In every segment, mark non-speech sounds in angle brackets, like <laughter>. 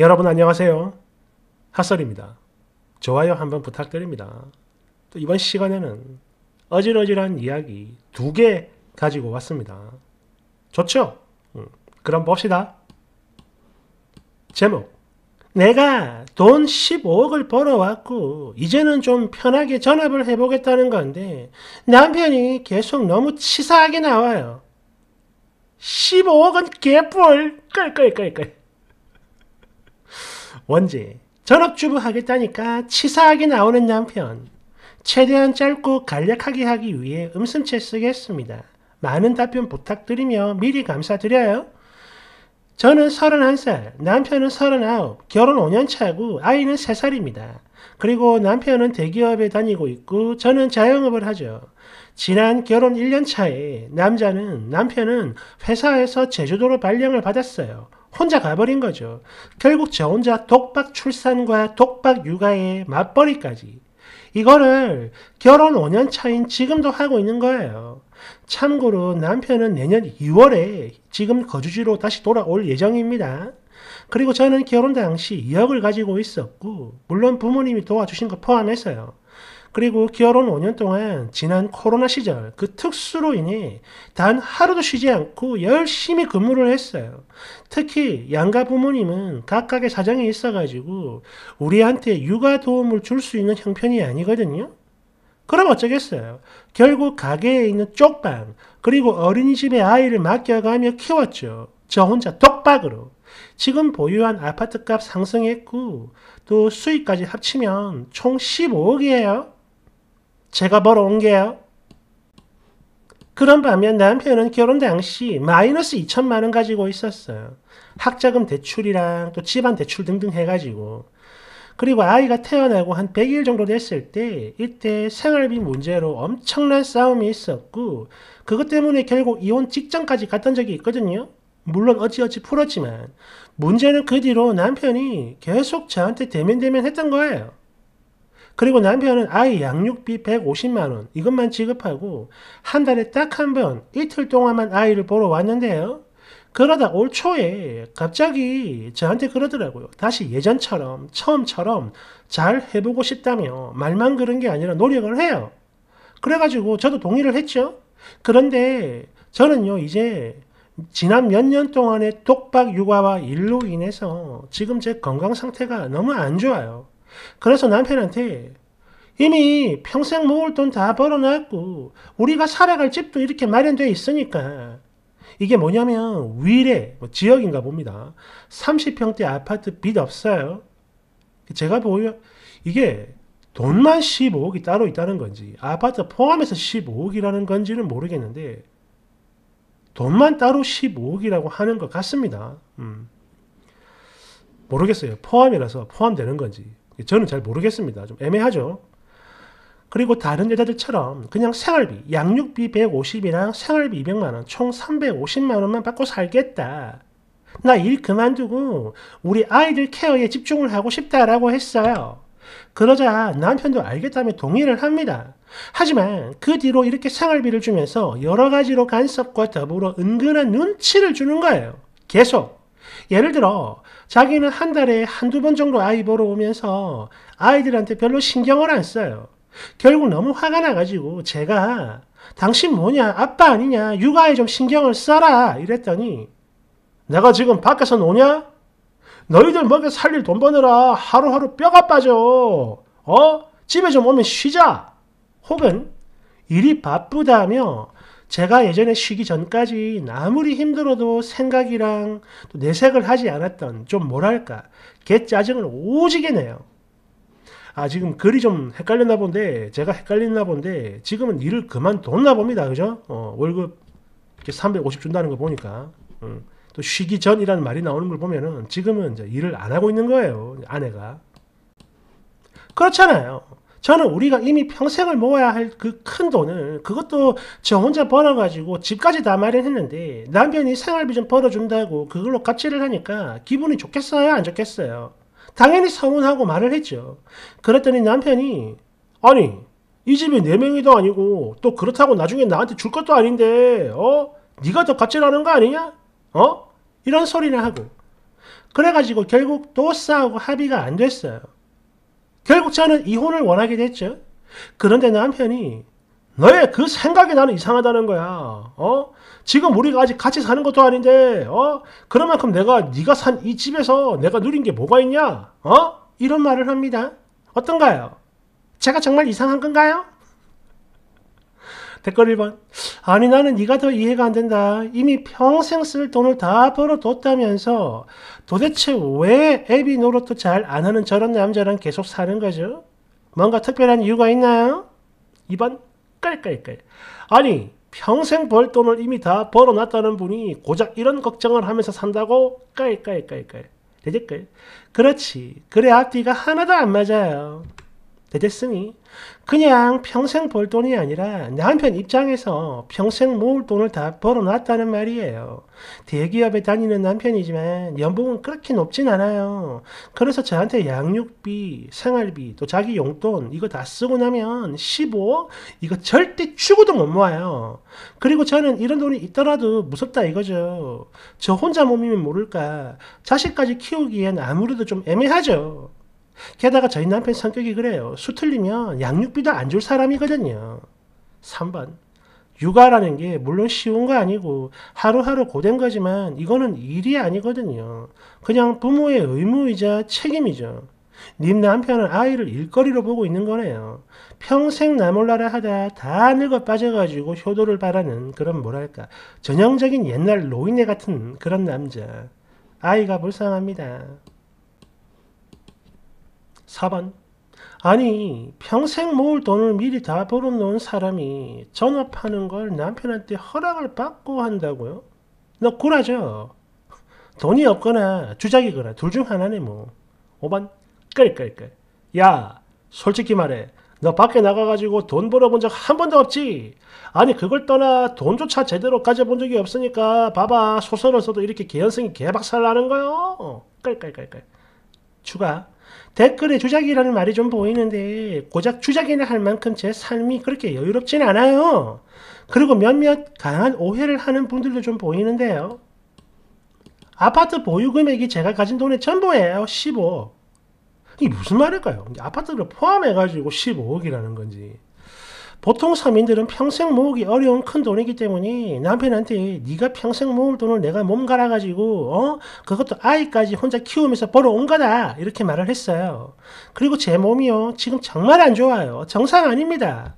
여러분 안녕하세요. 핫설입니다. 좋아요 한번 부탁드립니다. 또 이번 시간에는 어질어질한 이야기 두 개 가지고 왔습니다. 좋죠? 음, 그럼 봅시다. 제목 내가 돈 15억을 벌어왔고 이제는 좀 편하게 전업을 해보겠다는 건데 남편이 계속 너무 치사하게 나와요. 15억은 개뿔! 끌끌끌끌 원제 전업주부 하겠다니까 치사하게 나오는 남편. 최대한 짧고 간략하게 하기 위해 음성채 쓰겠습니다. 많은 답변 부탁드리며 미리 감사드려요. 저는 31살, 남편은 39, 결혼 5년 차고 아이는 3살입니다. 그리고 남편은 대기업에 다니고 있고 저는 자영업을 하죠. 지난 결혼 1년 차에 남자는 남편은 회사에서 제주도로 발령을 받았어요. 혼자 가버린 거죠. 결국 저 혼자 독박 출산과 독박 육아의 맞벌이까지. 이거를 결혼 5년 차인 지금도 하고 있는 거예요. 참고로 남편은 내년 2월에 지금 거주지로 다시 돌아올 예정입니다. 그리고 저는 결혼 당시 2억을 가지고 있었고, 물론 부모님이 도와주신 거 포함해서요. 그리고 결혼 5년 동안 지난 코로나 시절 그 특수로 인해 단 하루도 쉬지 않고 열심히 근무를 했어요. 특히 양가 부모님은 각각의 사정이 있어가지고 우리한테 육아 도움을 줄 수 있는 형편이 아니거든요. 그럼 어쩌겠어요. 결국 가게에 있는 쪽방 그리고 어린이집에 아이를 맡겨가며 키웠죠. 저 혼자 독박으로. 지금 보유한 아파트값 상승했고 또 수익까지 합치면 총 15억이에요. 제가 벌어온 게요. 그런 반면 남편은 결혼 당시 마이너스 2천만 원 가지고 있었어요. 학자금 대출이랑 또 집안 대출 등등 해가지고. 그리고 아이가 태어나고 한 100일 정도 됐을 때 이때 생활비 문제로 엄청난 싸움이 있었고 그것 때문에 결국 이혼 직전까지 갔던 적이 있거든요. 물론 어찌어찌 풀었지만 문제는 그 뒤로 남편이 계속 저한테 대면대면 했던 거예요. 그리고 남편은 아이 양육비 150만원 이것만 지급하고 한 달에 딱 한 번 이틀 동안만 아이를 보러 왔는데요. 그러다 올 초에 갑자기 저한테 그러더라고요. 다시 예전처럼 처음처럼 잘 해보고 싶다며 말만 그런 게 아니라 노력을 해요. 그래가지고 저도 동의를 했죠. 그런데 저는요 이제 지난 몇 년 동안의 독박 육아와 일로 인해서 지금 제 건강 상태가 너무 안 좋아요. 그래서 남편한테 이미 평생 모을 돈 다 벌어놨고 우리가 살아갈 집도 이렇게 마련되어 있으니까 이게 뭐냐면 위례 뭐 지역인가 봅니다. 30평대 아파트 빚 없어요. 제가 보여 이게 돈만 15억이 따로 있다는 건지 아파트 포함해서 15억이라는 건지는 모르겠는데 돈만 따로 15억이라고 하는 것 같습니다. 음. 모르겠어요. 포함이라서 포함되는 건지. 저는 잘 모르겠습니다. 좀 애매하죠. 그리고 다른 여자들처럼 그냥 생활비, 양육비 150이랑 생활비 200만원, 총 350만원만 받고 살겠다. 나 일 그만두고 우리 아이들 케어에 집중을 하고 싶다라고 했어요. 그러자 남편도 알겠다며 동의를 합니다. 하지만 그 뒤로 이렇게 생활비를 주면서 여러 가지로 간섭과 더불어 은근한 눈치를 주는 거예요. 계속. 예를 들어 자기는 한 달에 한두 번 정도 아이 보러 오면서 아이들한테 별로 신경을 안 써요. 결국 너무 화가 나가지고 제가 당신 뭐냐 아빠 아니냐 육아에 좀 신경을 써라 이랬더니 내가 지금 밖에서 노냐? 너희들 먹여 살릴 돈 버느라 하루하루 뼈가 빠져. 어? 집에 좀 오면 쉬자. 혹은 일이 바쁘다며 제가 예전에 쉬기 전까지 아무리 힘들어도 생각이랑 또 내색을 하지 않았던 좀 뭐랄까 개 짜증을 오지게 내요. 아 지금 글이 좀 헷갈렸나 본데 제가 헷갈렸나 본데 지금은 일을 그만뒀나 봅니다. 그죠? 어, 월급 이렇게 350 준다는 거 보니까 음, 또 쉬기 전이라는 말이 나오는 걸 보면은 지금은 이제 일을 안 하고 있는 거예요. 아내가 그렇잖아요. 저는 우리가 이미 평생을 모아야 할 그 큰 돈을 그것도 저 혼자 벌어가지고 집까지 다 마련했는데 남편이 생활비 좀 벌어준다고 그걸로 가치를 하니까 기분이 좋겠어요? 안 좋겠어요? 당연히 서운하고 말을 했죠. 그랬더니 남편이 아니 이 집에 네 명이도 아니고 또 그렇다고 나중에 나한테 줄 것도 아닌데 어? 네가 더 갑질하는 거 아니냐? 어? 이런 소리를 하고 그래가지고 결국 또 싸우고 합의가 안 됐어요. 결국 저는 이혼을 원하게 됐죠. 그런데 남편이 너의 그 생각이 나는 이상하다는 거야. 어? 지금 우리가 아직 같이 사는 것도 아닌데, 어? 그런 만큼 내가 네가 산 이 집에서 내가 누린 게 뭐가 있냐? 어? 이런 말을 합니다. 어떤가요? 제가 정말 이상한 건가요? 댓글 1번 아니 나는 네가 더 이해가 안 된다. 이미 평생 쓸 돈을 다 벌어뒀다면서 도대체 왜 애비 노릇도 잘 안 하는 저런 남자랑 계속 사는 거죠? 뭔가 특별한 이유가 있나요? 2번 깔깔깔 아니 평생 벌 돈을 이미 다 벌어놨다는 분이 고작 이런 걱정을 하면서 산다고 깔깔깔깔 되질걸? 그렇지. 그래 앞뒤가 하나도 안 맞아요. 되겠으니 그냥 평생 벌 돈이 아니라 남편 입장에서 평생 모을 돈을 다 벌어놨다는 말이에요. 대기업에 다니는 남편이지만 연봉은 그렇게 높진 않아요. 그래서 저한테 양육비, 생활비, 또 자기 용돈 이거 다 쓰고 나면 15? 이거 절대 추구도 못 모아요. 그리고 저는 이런 돈이 있더라도 무섭다 이거죠. 저 혼자 몸이면 모를까 자식까지 키우기엔 아무래도 좀 애매하죠. 게다가 저희 남편 성격이 그래요. 수 틀리면 양육비도 안 줄 사람이거든요. 3번. 육아라는 게 물론 쉬운 거 아니고 하루하루 고된 거지만 이거는 일이 아니거든요. 그냥 부모의 의무이자 책임이죠. 님 남편은 아이를 일거리로 보고 있는 거네요. 평생 나몰라라 하다 다 늙어 빠져가지고 효도를 바라는 그런 뭐랄까 전형적인 옛날 노인네 같은 그런 남자. 아이가 불쌍합니다. 4번 아니 평생 모을 돈을 미리 다 벌어놓은 사람이 전업하는 걸 남편한테 허락을 받고 한다고요? 너 굴하죠? 돈이 없거나 주작이거나 둘 중 하나네 뭐. 5번 끌끌끌 야 솔직히 말해 너 밖에 나가가지고 돈 벌어본 적 한 번도 없지? 아니 그걸 떠나 돈조차 제대로 가져본 적이 없으니까 봐봐 소설을 써도 이렇게 개연성이 개박살 나는 거요. 깔깔깔깔. 추가 댓글에 주작이라는 말이 좀 보이는데 고작 주작이나 할 만큼 제 삶이 그렇게 여유롭진 않아요. 그리고 몇몇 강한 오해를 하는 분들도 좀 보이는데요. 아파트 보유 금액이 제가 가진 돈의 전부예요. 15억. 이게 무슨 말일까요? 아파트를 포함해가지고 15억이라는 건지. 보통 서민들은 평생 모으기 어려운 큰 돈이기 때문에 남편한테 네가 평생 모을 돈을 내가 몸갈아 가지고 어 그것도 아이까지 혼자 키우면서 벌어온 거다 이렇게 말을 했어요. 그리고 제 몸이요 지금 정말 안 좋아요. 정상 아닙니다.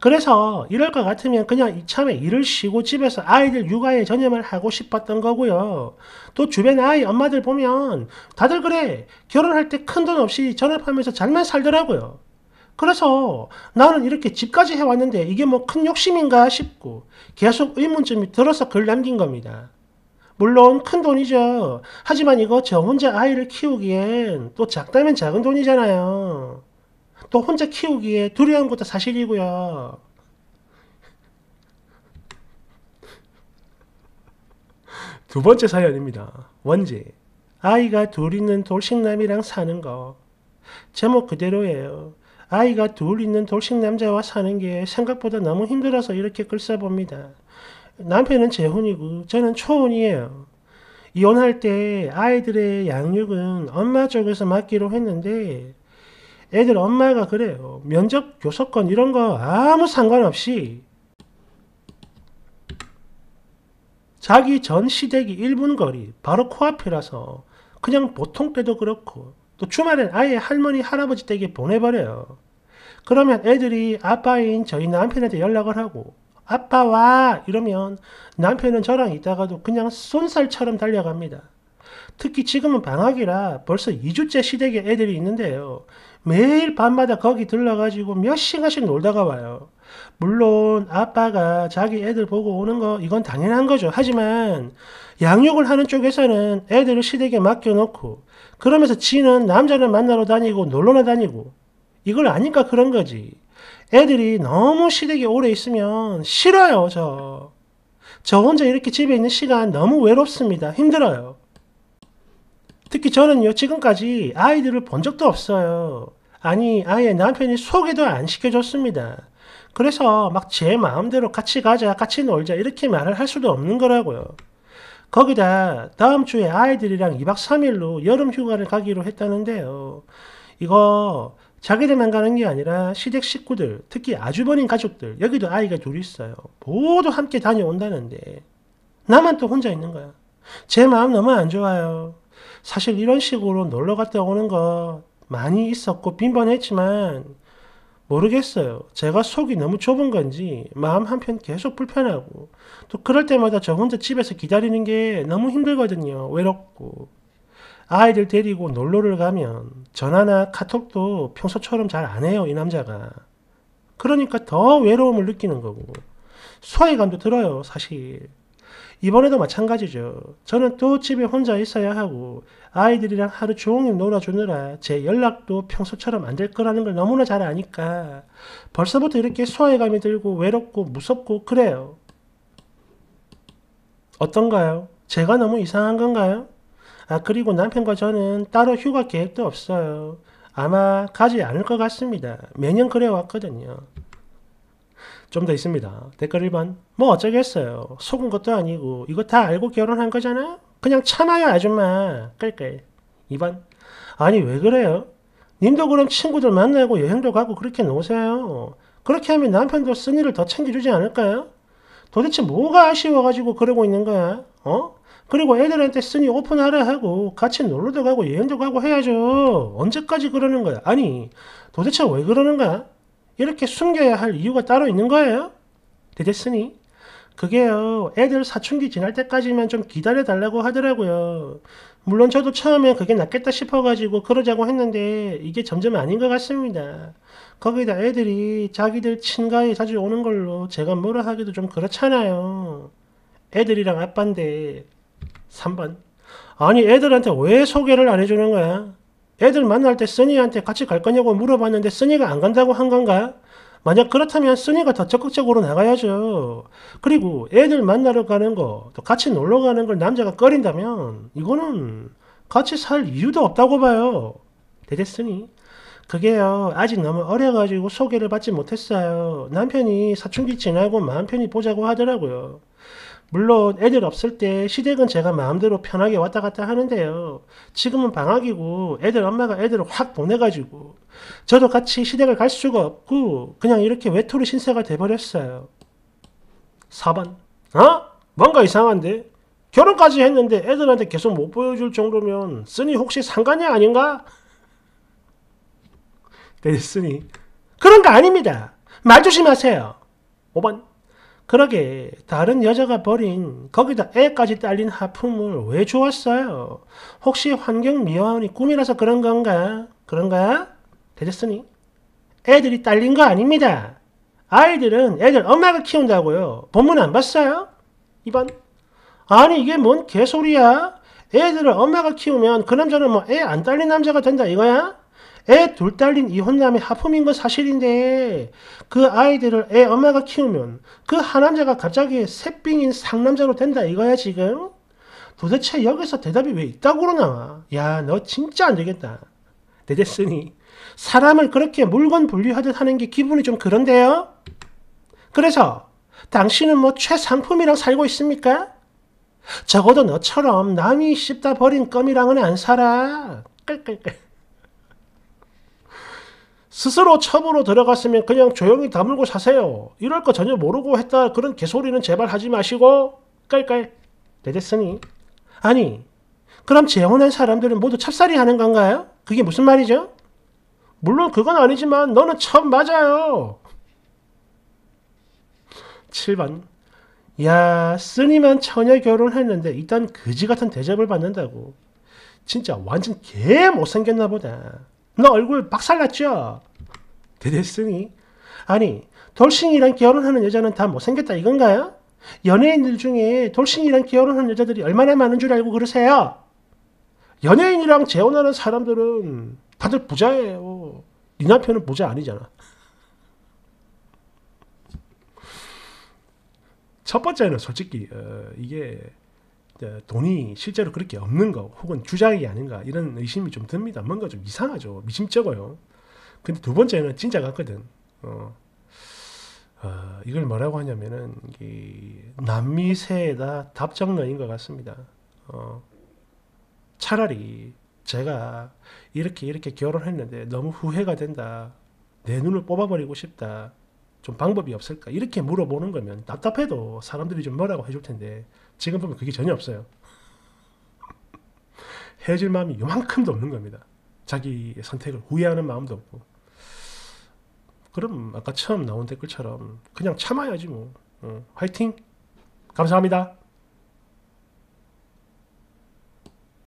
그래서 이럴 것 같으면 그냥 이참에 일을 쉬고 집에서 아이들 육아에 전념을 하고 싶었던 거고요. 또 주변 아이 엄마들 보면 다들 그래 결혼할 때 큰 돈 없이 전업하면서 잘만 살더라고요. 그래서 나는 이렇게 집까지 해왔는데 이게 뭐 큰 욕심인가 싶고 계속 의문점이 들어서 글 남긴 겁니다. 물론 큰 돈이죠. 하지만 이거 저 혼자 아이를 키우기엔 또 작다면 작은 돈이잖아요. 또 혼자 키우기에 두려운 것도 사실이고요. <laughs> 두 번째 사연입니다. 원지. 아이가 둘 있는 돌싱남이랑 사는 거. 제목 그대로예요. 아이가 둘 있는 돌싱 남자와 사는 게 생각보다 너무 힘들어서 이렇게 글써봅니다. 남편은 재혼이고 저는 초혼이에요. 이혼할 때 아이들의 양육은 엄마 쪽에서 맡기로 했는데 애들 엄마가 그래요. 면접 교섭권 이런 거 아무 상관없이 자기 전 시댁이 1분 거리 바로 코앞이라서 그냥 보통 때도 그렇고 또 주말엔 아예 할머니, 할아버지 댁에 보내버려요. 그러면 애들이 아빠인 저희 남편한테 연락을 하고 아빠 와! 이러면 남편은 저랑 있다가도 그냥 쏜살처럼 달려갑니다. 특히 지금은 방학이라 벌써 2주째 시댁에 애들이 있는데요. 매일 밤마다 거기 들러가지고 몇 시간씩 놀다가 와요. 물론 아빠가 자기 애들 보고 오는 거 이건 당연한 거죠. 하지만 양육을 하는 쪽에서는 애들을 시댁에 맡겨놓고 그러면서 지는 남자를 만나러 다니고 놀러나 다니고 이걸 아니까 그런 거지. 애들이 너무 시댁에 오래 있으면 싫어요, 저. 저 혼자 이렇게 집에 있는 시간 너무 외롭습니다. 힘들어요. 특히 저는요, 지금까지 아이들을 본 적도 없어요. 아니, 아예 남편이 소개도 안 시켜줬습니다. 그래서 막 제 마음대로 같이 가자, 같이 놀자, 이렇게 말을 할 수도 없는 거라고요. 거기다 다음 주에 아이들이랑 2박 3일로 여름 휴가를 가기로 했다는데요. 이거 자기들만 가는 게 아니라 시댁 식구들, 특히 아주버님 가족들, 여기도 아이가 둘이 있어요. 모두 함께 다녀온다는데 나만 또 혼자 있는 거야. 제 마음 너무 안 좋아요. 사실 이런 식으로 놀러 갔다 오는 거 많이 있었고 빈번했지만 모르겠어요. 제가 속이 너무 좁은 건지 마음 한편 계속 불편하고 또 그럴 때마다 저 혼자 집에서 기다리는 게 너무 힘들거든요. 외롭고 아이들 데리고 놀러를 가면 전화나 카톡도 평소처럼 잘 안 해요. 이 남자가. 그러니까 더 외로움을 느끼는 거고 소외감도 들어요. 사실. 이번에도 마찬가지죠. 저는 또 집에 혼자 있어야 하고 아이들이랑 하루 종일 놀아주느라 제 연락도 평소처럼 안 될 거라는 걸 너무나 잘 아니까 벌써부터 이렇게 소외감이 들고 외롭고 무섭고 그래요. 어떤가요? 제가 너무 이상한 건가요? 아 그리고 남편과 저는 따로 휴가 계획도 없어요. 아마 가지 않을 것 같습니다. 매년 그래 왔거든요. 좀더 있습니다. 댓글 1번 뭐 어쩌겠어요. 속은 것도 아니고 이거 다 알고 결혼한 거잖아요. 그냥 참아요 아줌마. 끌끌. 2번 아니 왜 그래요? 님도 그럼 친구들 만나고 여행도 가고 그렇게 노세요. 그렇게 하면 남편도 쓴이를 더 챙겨주지 않을까요? 도대체 뭐가 아쉬워가지고 그러고 있는 거야? 어? 그리고 애들한테 쓰니 오픈하라 하고 같이 놀러도 가고 여행도 가고 해야죠. 언제까지 그러는 거야? 아니 도대체 왜 그러는 거야? 이렇게 숨겨야 할 이유가 따로 있는 거예요. 되겠으니. 그게요. 애들 사춘기 지날 때까지만 좀 기다려달라고 하더라고요. 물론 저도 처음에 그게 낫겠다 싶어가지고 그러자고 했는데 이게 점점 아닌 것 같습니다. 거기다 애들이 자기들 친가에 자주 오는 걸로 제가 뭐라 하기도 좀 그렇잖아요. 애들이랑 아빠인데. 3번. 아니 애들한테 왜 소개를 안 해주는 거야? 애들 만날 때 써니한테 같이 갈 거냐고 물어봤는데 써니가 안 간다고 한 건가? 만약 그렇다면 써니가 더 적극적으로 나가야죠. 그리고 애들 만나러 가는 거, 또 같이 놀러 가는 걸 남자가 꺼린다면 이거는 같이 살 이유도 없다고 봐요. 되겠으니? 그게요, 아직 너무 어려가지고 소개를 받지 못했어요. 남편이 사춘기 지나고 마음 편히 보자고 하더라고요. 물론 애들 없을 때 시댁은 제가 마음대로 편하게 왔다 갔다 하는데요. 지금은 방학이고 애들 엄마가 애들을 확 보내가지고 저도 같이 시댁을 갈 수가 없고 그냥 이렇게 외톨이 신세가 돼버렸어요. 4번 어? 뭔가 이상한데? 결혼까지 했는데 애들한테 계속 못 보여줄 정도면 쓰니 혹시 상관이 아닌가? 네, 쓰니 그런 거 아닙니다. 말 조심하세요. 5번 그러게 다른 여자가 버린 거기다 애까지 딸린 하품을 왜주았어요 혹시 환경미화원이 꿈이라서 그런 건가? 그런가? 되셨으니 애들이 딸린 거 아닙니다. 아이들은 애들 엄마가 키운다고요. 본문 안 봤어요? 2번 아니 이게 뭔 개소리야? 애들을 엄마가 키우면 그 남자는 뭐 애 안 딸린 남자가 된다 이거야? 애둘 딸린 이혼남의 하품인 건 사실인데 그 아이들을 애 엄마가 키우면 그 하남자가 갑자기 새삥인 상남자로 된다 이거야 지금? 도대체 여기서 대답이 왜 있다고 그러나야 너 진짜 안되겠다. 내데스니 네, 사람을 그렇게 물건 분류하듯 하는 게 기분이 좀 그런데요? 그래서 당신은 뭐 최상품이랑 살고 있습니까? 적어도 너처럼 남이 씹다 버린 껌이랑은 안 살아. 끌끌끌. 스스로 처음으로 들어갔으면 그냥 조용히 다물고 사세요. 이럴 거 전혀 모르고 했다. 그런 개소리는 제발 하지 마시고 깔깔 대댔으니 아니 그럼 재혼한 사람들은 모두 찹쌀이 하는 건가요? 그게 무슨 말이죠? 물론 그건 아니지만 너는 처음 맞아요. 7번 야 쓰니만 처녀 결혼했는데 일단 그지 같은 대접을 받는다고 진짜 완전 개 못생겼나 보다. 너 얼굴 박살났죠? 대대승이 아니 돌싱이랑 결혼하는 여자는 다 못생겼다 이건가요? 연예인들 중에 돌싱이랑 결혼하는 여자들이 얼마나 많은 줄 알고 그러세요? 연예인이랑 재혼하는 사람들은 다들 부자예요. 네 남편은 부자 아니잖아. 첫 번째는 솔직히 어, 이게 어, 돈이 실제로 그렇게 없는 거 혹은 주장이 아닌가 이런 의심이 좀 듭니다. 뭔가 좀 이상하죠. 미심쩍어요. 근데 두 번째는 진짜 같거든. 어, 어 이걸 뭐라고 하냐면은 이 남미세에다 답정너인 것 같습니다. 어, 차라리 제가 이렇게 이렇게 결혼했는데 너무 후회가 된다. 내 눈을 뽑아버리고 싶다. 좀 방법이 없을까? 이렇게 물어보는 거면 답답해도 사람들이 좀 뭐라고 해줄 텐데 지금 보면 그게 전혀 없어요. <laughs> 해줄 마음이 요만큼도 없는 겁니다. 자기 선택을 후회하는 마음도 없고 그럼 아까 처음 나온 댓글처럼 그냥 참아야지 뭐 어, 화이팅 감사합니다